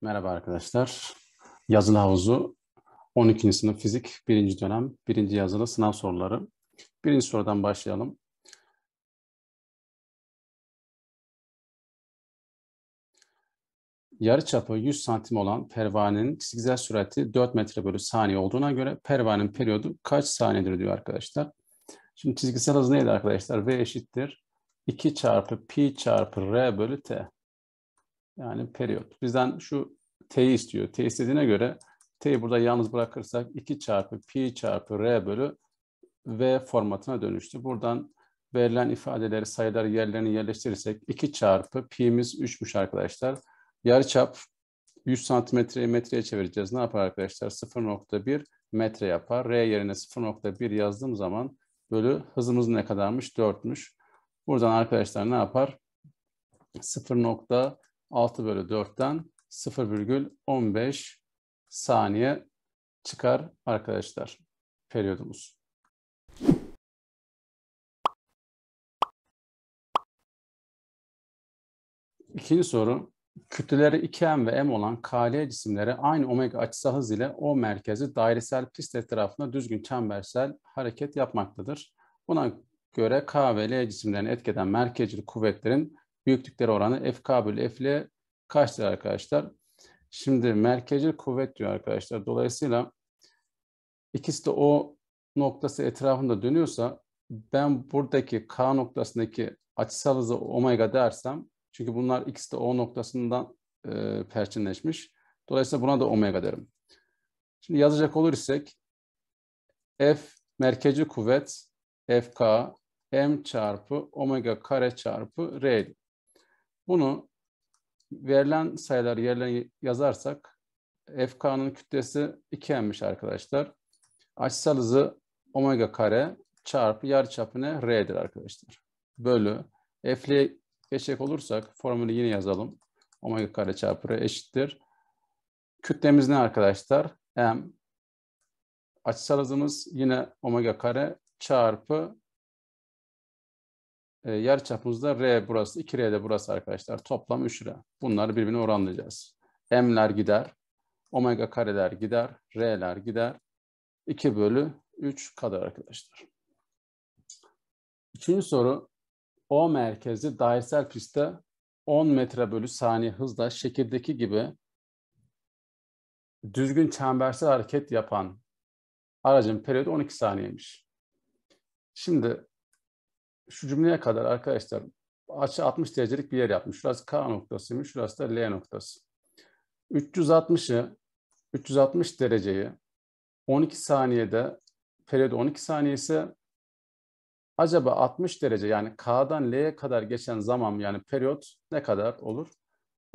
Merhaba arkadaşlar. Yazılı Havuzu 12. sınıf fizik 1. dönem 1. yazılı sınav soruları. Birinci sorudan başlayalım. Yarı çapı 100 santim olan pervanenin çizgisel sürati 4 metre bölü saniye olduğuna göre pervanenin periyodu kaç saniyedir diyor arkadaşlar. Şimdi çizgisel hız neydi arkadaşlar? V eşittir 2 çarpı pi çarpı r bölü t. Yani periyot. Bizden şu t'yi istiyor. T istediğine göre t'yi burada yalnız bırakırsak 2 çarpı pi çarpı r bölü v formatına dönüştü. Buradan verilen ifadeleri, sayıları yerlerini yerleştirirsek 2 çarpı pi'miz 3'müş arkadaşlar. Yarıçap 100 santimetreyi metreye çevireceğiz. Ne yapar arkadaşlar? 0.1 metre yapar. R yerine 0.1 yazdığım zaman bölü hızımız ne kadarmış? 4'müş. Buradan arkadaşlar ne yapar? 0. 6 bölü 4'ten 0,15 saniye çıkar arkadaşlar periyodumuz. İkinci soru. Kütleleri 2m ve m olan KL cisimlere aynı omega açısal hız ile O merkezi dairesel pist etrafında düzgün çembersel hareket yapmaktadır. Buna göre K ve L cisimlerini etkeden merkezcilik kuvvetlerin büyüklükleri oranı FK bölü F ile kaçtır arkadaşlar? Şimdi merkezi kuvvet diyor arkadaşlar. Dolayısıyla ikisi de o noktası etrafında dönüyorsa ben buradaki K noktasındaki açısal hızı omega dersem çünkü bunlar ikisi de O noktasından e, perçinleşmiş. Dolayısıyla buna da omega derim. Şimdi yazacak olur isek F merkezi kuvvet FK M çarpı omega kare çarpı R bunu verilen sayıları yerlerine yazarsak FK'nın kütlesi 2m'miş arkadaşlar. Açısal hızı omega kare çarpı yarıçapı ne? R'dir arkadaşlar. Bölü F'li geçecek olursak formülü yine yazalım. Omega kare çarpı R eşittir. Kütlemiz ne arkadaşlar? M. Açısal hızımız yine omega kare çarpı e, yer çapımızda R burası, 2R de burası arkadaşlar. Toplam 3R. Bunları birbirine oranlayacağız. M'ler gider, omega kareler gider, R'ler gider. 2 bölü 3 kadar arkadaşlar. İkinci soru. O merkezi dairesel pistte 10 metre bölü saniye hızla şekildeki gibi düzgün çembersel hareket yapan aracın periyodu 12 saniyemiş. Şimdi şu cümleye kadar arkadaşlar açı 60 derecelik bir yer yapmış. Şurası K noktasıymış, şurası da L noktası. 360'ı 360 dereceyi 12 saniyede periyod 12 saniye ise acaba 60 derece yani K'dan L'ye kadar geçen zaman yani periyot ne kadar olur?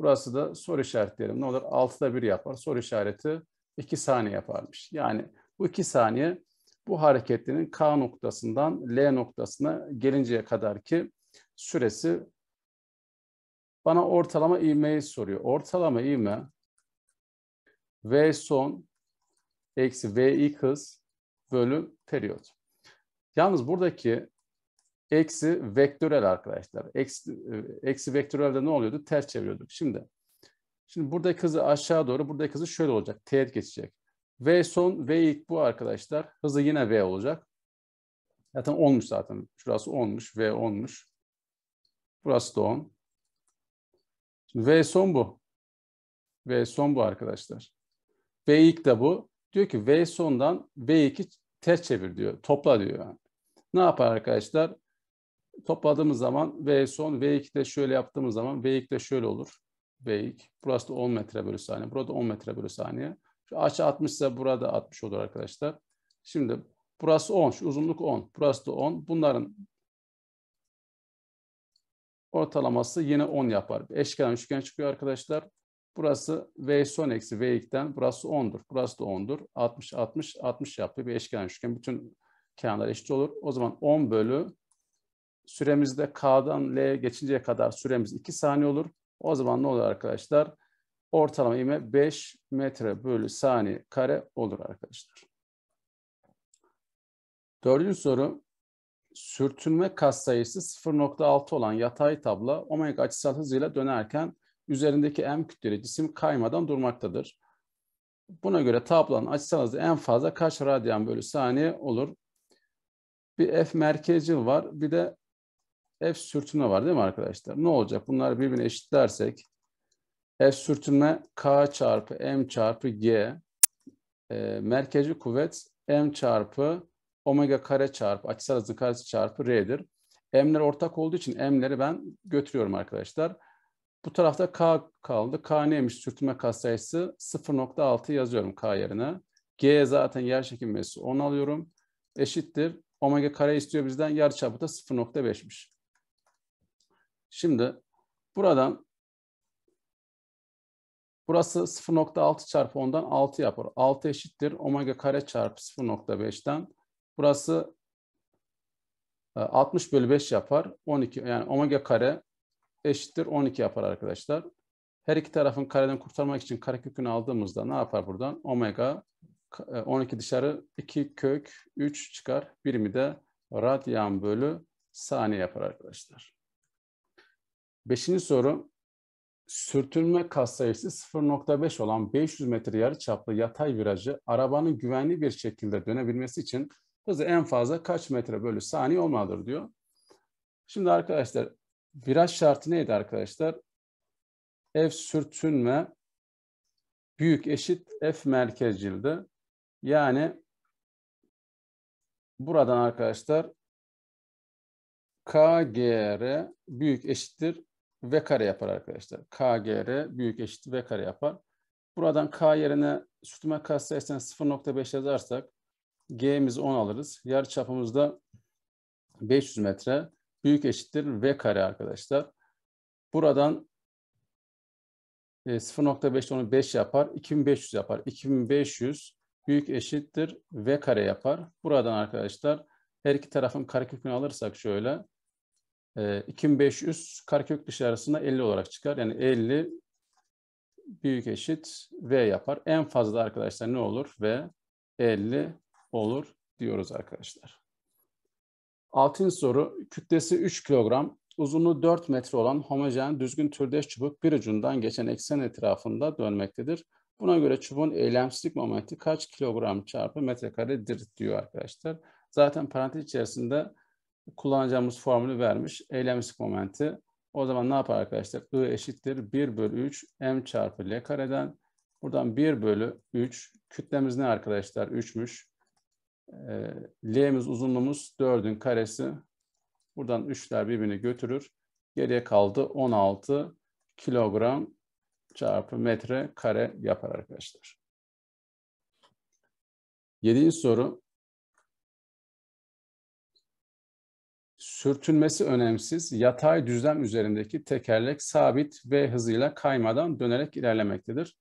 Burası da soru işareti diyelim ne olur? 6'da 1 yapar. Soru işareti 2 saniye yaparmış. Yani bu 2 saniye bu hareketinin K noktasından L noktasına gelinceye kadar ki süresi bana ortalama ivmeyi soruyor. Ortalama ivme V son eksi VI hız bölü periyot. Yalnız buradaki eksi vektörel arkadaşlar. Eksi, e, eksi vektörelde ne oluyordu? Ters çeviriyorduk. Şimdi şimdi buradaki hızı aşağı doğru, buradaki hızı şöyle olacak. Teğet geçecek. V son, V ilk bu arkadaşlar. Hızı yine V olacak. Zaten olmuş zaten. Şurası olmuş V olmuş, Burası da 10. Şimdi V son bu. V son bu arkadaşlar. V ilk de bu. Diyor ki V sondan v iki ters çevir diyor. Topla diyor yani. Ne yapar arkadaşlar? Topladığımız zaman V son v iki de şöyle yaptığımız zaman v iki de şöyle olur. V2. Burası da 10 metre bölü saniye. Burada 10 metre bölü saniye. Şu açı 60 ise burada 60 olur arkadaşlar. Şimdi burası 10. Şu uzunluk 10. Burası da 10. Bunların ortalaması yine 10 yapar. Eşkenar üçgen çıkıyor arkadaşlar. Burası V son eksi V2'den burası 10'dur. Burası da 10'dur. 60, 60, 60 yapıyor Bir eşkenar üçgen. Bütün kenarlar eşit olur. O zaman 10 bölü süremizde K'dan L'ye geçinceye kadar süremiz 2 saniye olur. O zaman ne olur arkadaşlar? Ortalama ivme 5 metre bölü saniye kare olur arkadaşlar. Dördüncü soru. Sürtünme katsayısı 0.6 olan yatay tabla omega açısal hızıyla dönerken üzerindeki m kütleli cisim kaymadan durmaktadır. Buna göre tablanın açısal hızı en fazla kaç radyan bölü saniye olur? Bir f merkezcil var, bir de f sürtünme var değil mi arkadaşlar? Ne olacak? Bunları birbirine eşitlersek F sürtünme K çarpı M çarpı G. E, merkezi kuvvet M çarpı omega kare çarpı açısal hızın karesi çarpı R'dir. M'ler ortak olduğu için M'leri ben götürüyorum arkadaşlar. Bu tarafta K kaldı. K neymiş? Sürtünme katsayısı 0.6 yazıyorum K yerine. G zaten yer çekim üyesi 10 alıyorum. Eşittir. Omega kare istiyor bizden. Yarı çapı da 0.5'miş. Şimdi buradan Burası 0.6 çarpı 10'dan 6 yapar. 6 eşittir omega kare çarpı 0.5'ten. Burası 60 e, bölü 5 yapar. 12 yani omega kare eşittir 12 yapar arkadaşlar. Her iki tarafın kareden kurtarmak için karekökünü aldığımızda ne yapar buradan? Omega 12 e, dışarı 2 kök 3 çıkar. Birimi de radyan bölü saniye yapar arkadaşlar. Beşinci soru sürtünme katsayısı 0.5 olan 500 metre yarı çaplı yatay virajı arabanın güvenli bir şekilde dönebilmesi için hızı en fazla kaç metre bölü saniye olmalıdır diyor. Şimdi arkadaşlar viraj şartı neydi arkadaşlar? F sürtünme büyük eşit F merkezcildi. Yani buradan arkadaşlar KGR büyük eşittir V kare yapar arkadaşlar. KGR büyük eşit V kare yapar. Buradan K yerine sütüme kas sayısını 0.5 yazarsak G'mizi 10 alırız. Yarı çapımız da 500 metre. Büyük eşittir V kare arkadaşlar. Buradan 0.5 e, onu 5 yapar. 2500 yapar. 2500 büyük eşittir V kare yapar. Buradan arkadaşlar her iki tarafın karekökünü alırsak şöyle e, 2500 karekök dışı arasında 50 olarak çıkar. Yani 50 büyük eşit V yapar. En fazla arkadaşlar ne olur? V 50 olur diyoruz arkadaşlar. Altın soru kütlesi 3 kilogram, uzunluğu 4 metre olan homojen düzgün türdeş çubuk bir ucundan geçen eksen etrafında dönmektedir. Buna göre çubuğun eylemsizlik momenti kaç kilogram çarpı metrekaredir diyor arkadaşlar. Zaten parantez içerisinde kullanacağımız formülü vermiş. Eylem momenti. O zaman ne yapar arkadaşlar? I eşittir 1 bölü 3 m çarpı l kareden. Buradan 1 bölü 3. Kütlemiz ne arkadaşlar? 3'müş. E, ee, L'miz uzunluğumuz 4'ün karesi. Buradan 3'ler birbirini götürür. Geriye kaldı 16 kilogram çarpı metre kare yapar arkadaşlar. Yedinci soru sürtünmesi önemsiz yatay düzlem üzerindeki tekerlek sabit ve hızıyla kaymadan dönerek ilerlemektedir.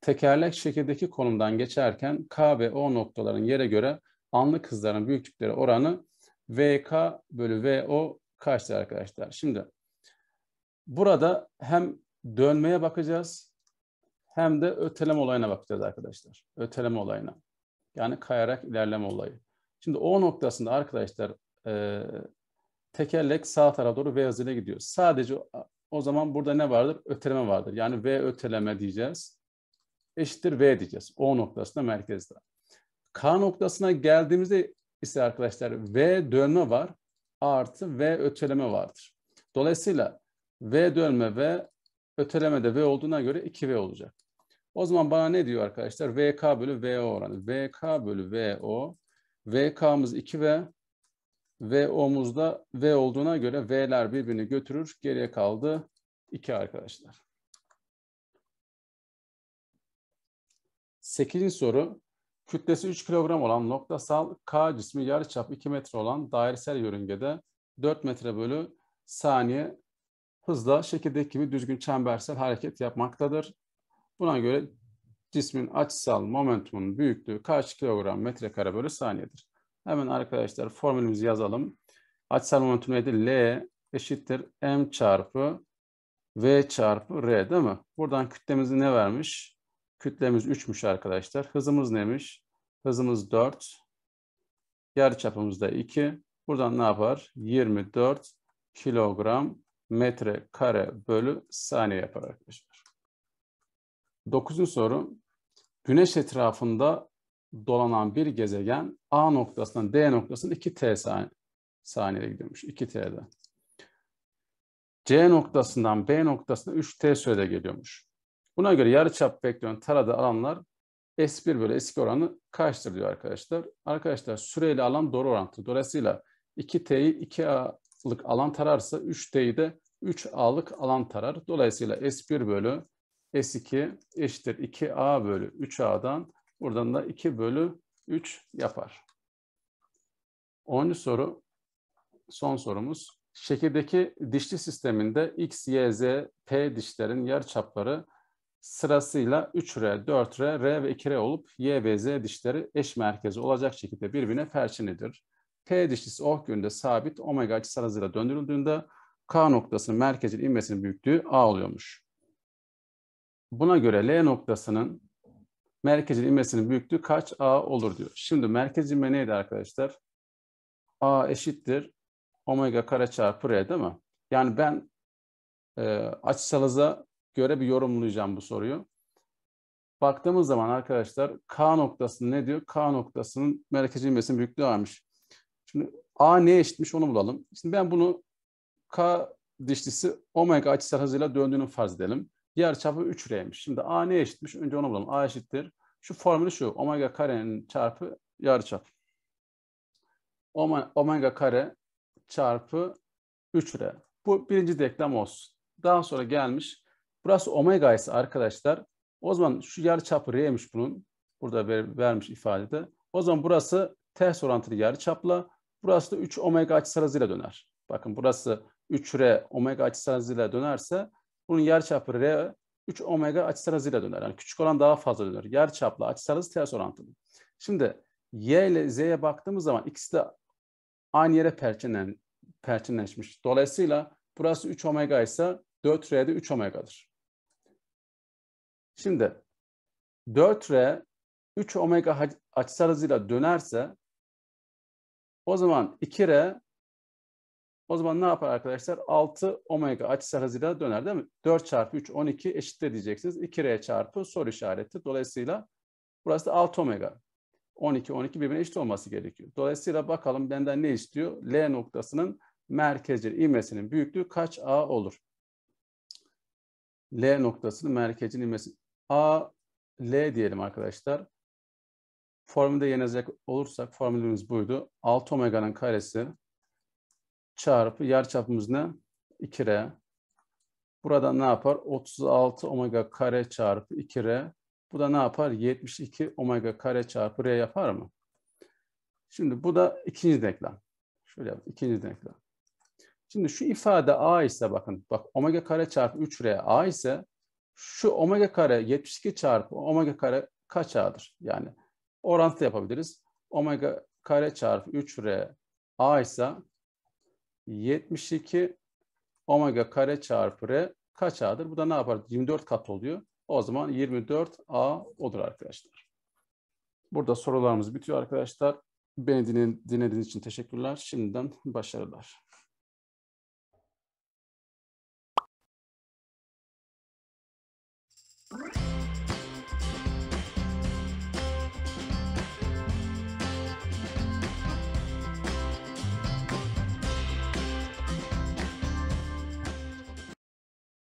Tekerlek şekildeki konumdan geçerken K ve O noktaların yere göre anlık hızların büyüklükleri oranı VK bölü VO kaçtır arkadaşlar? Şimdi burada hem dönmeye bakacağız hem de öteleme olayına bakacağız arkadaşlar. Öteleme olayına. Yani kayarak ilerleme olayı. Şimdi O noktasında arkadaşlar tekerlek sağ tarafa doğru V hızıyla gidiyor. Sadece o zaman burada ne vardır? Öteleme vardır. Yani V öteleme diyeceğiz. Eşittir V diyeceğiz. O noktasında merkezde. K noktasına geldiğimizde ise arkadaşlar V dönme var artı V öteleme vardır. Dolayısıyla V dönme ve öteleme de V olduğuna göre 2V olacak. O zaman bana ne diyor arkadaşlar? VK bölü VO oranı. VK bölü VO. VK'mız 2V. V omuzda V olduğuna göre V'ler birbirini götürür. Geriye kaldı 2 arkadaşlar. 8. soru. Kütlesi 3 kilogram olan noktasal K cismi yarıçap 2 metre olan dairesel yörüngede 4 metre bölü saniye hızla şekildeki gibi düzgün çembersel hareket yapmaktadır. Buna göre cismin açısal momentumun büyüklüğü kaç kilogram metrekare bölü saniyedir? Hemen arkadaşlar formülümüzü yazalım. Açısal momentum neydi? L eşittir M çarpı V çarpı R değil mi? Buradan kütlemizi ne vermiş? Kütlemiz 3'müş arkadaşlar. Hızımız neymiş? Hızımız 4. Yarıçapımız da 2. Buradan ne yapar? 24 kilogram metre kare bölü saniye yapar arkadaşlar. Dokuzun soru. Güneş etrafında dolanan bir gezegen A noktasından D noktasına 2T saniye, saniyede gidiyormuş. 2T'de. C noktasından B noktasına 3T sürede geliyormuş. Buna göre yarıçap vektörün tarada alanlar S1 bölü S2 oranı kaçtır diyor arkadaşlar. Arkadaşlar süreyle alan doğru orantı. Dolayısıyla 2T'yi 2A'lık alan tararsa 3T'yi de 3A'lık alan tarar. Dolayısıyla S1 bölü S2 eşittir 2A bölü 3A'dan Buradan da 2 bölü 3 yapar. 10. soru, son sorumuz. Şekildeki dişli sisteminde X, Y, Z, P dişlerin yarıçapları sırasıyla 3R, 4R, R ve 2R olup Y ve Z dişleri eş merkezi olacak şekilde birbirine perçinlidir. P dişlisi oh günde sabit omega açısı sırasıyla döndürüldüğünde K noktasının merkezin inmesinin büyüklüğü A oluyormuş. Buna göre L noktasının merkez ilmesinin büyüklüğü kaç A olur diyor. Şimdi merkez ilme neydi arkadaşlar? A eşittir omega kare çarpı R değil mi? Yani ben e, açısalıza göre bir yorumlayacağım bu soruyu. Baktığımız zaman arkadaşlar K noktası ne diyor? K noktasının merkez ilmesinin büyüklüğü varmış. Şimdi A ne eşitmiş onu bulalım. Şimdi ben bunu K dişlisi omega açısal hızıyla döndüğünü farz edelim. Yer çapı 3R'ymiş. Şimdi A ne eşitmiş? Önce onu bulalım. A eşittir şu formülü şu. Omega karenin çarpı yarıçap. Omega kare çarpı 3R. Bu birinci denklem olsun. Daha sonra gelmiş. Burası omega ise arkadaşlar o zaman şu yarıçapı R'ymiş bunun. Burada ver, vermiş ifadede. O zaman burası ters orantılı yarıçapla burası da 3 omega açısal döner. Bakın burası 3R omega açısal dönerse bunun yarıçapı R 3 omega açısal hızıyla döner. Yani küçük olan daha fazla döner. Yer çaplı açısal hız ters orantılı. Şimdi Y ile Z'ye baktığımız zaman ikisi de aynı yere perçinlen, perçinleşmiş. Dolayısıyla burası 3 omega ise 4 de 3 omegadır. Şimdi 4R 3 omega açısal hızıyla dönerse o zaman 2R o zaman ne yapar arkadaşlar? 6 omega açısal hızıyla döner değil mi? 4 çarpı 3 12 eşittir diyeceksiniz. 2R çarpı soru işareti. Dolayısıyla burası da 6 omega. 12 12 birbirine eşit olması gerekiyor. Dolayısıyla bakalım benden ne istiyor? L noktasının merkezci ilmesinin büyüklüğü kaç A olur? L noktasının merkezinin ilmesi A L diyelim arkadaşlar. Formülde yenecek olursak formülümüz buydu. 6 omega'nın karesi çarpı yer çapımız ne? 2R. Burada ne yapar? 36 omega kare çarpı 2R. Bu da ne yapar? 72 omega kare çarpı R yapar mı? Şimdi bu da ikinci denklem. Şöyle yap, ikinci denklem. Şimdi şu ifade A ise bakın, bak omega kare çarpı 3R A ise şu omega kare 72 çarpı omega kare kaç A'dır? Yani orantı yapabiliriz. Omega kare çarpı 3R A ise 72 omega kare çarpı r kaç a'dır? Bu da ne yapar? 24 kat oluyor. O zaman 24 a odur arkadaşlar. Burada sorularımız bitiyor arkadaşlar. Beni dinlediğiniz için teşekkürler. Şimdiden başarılar.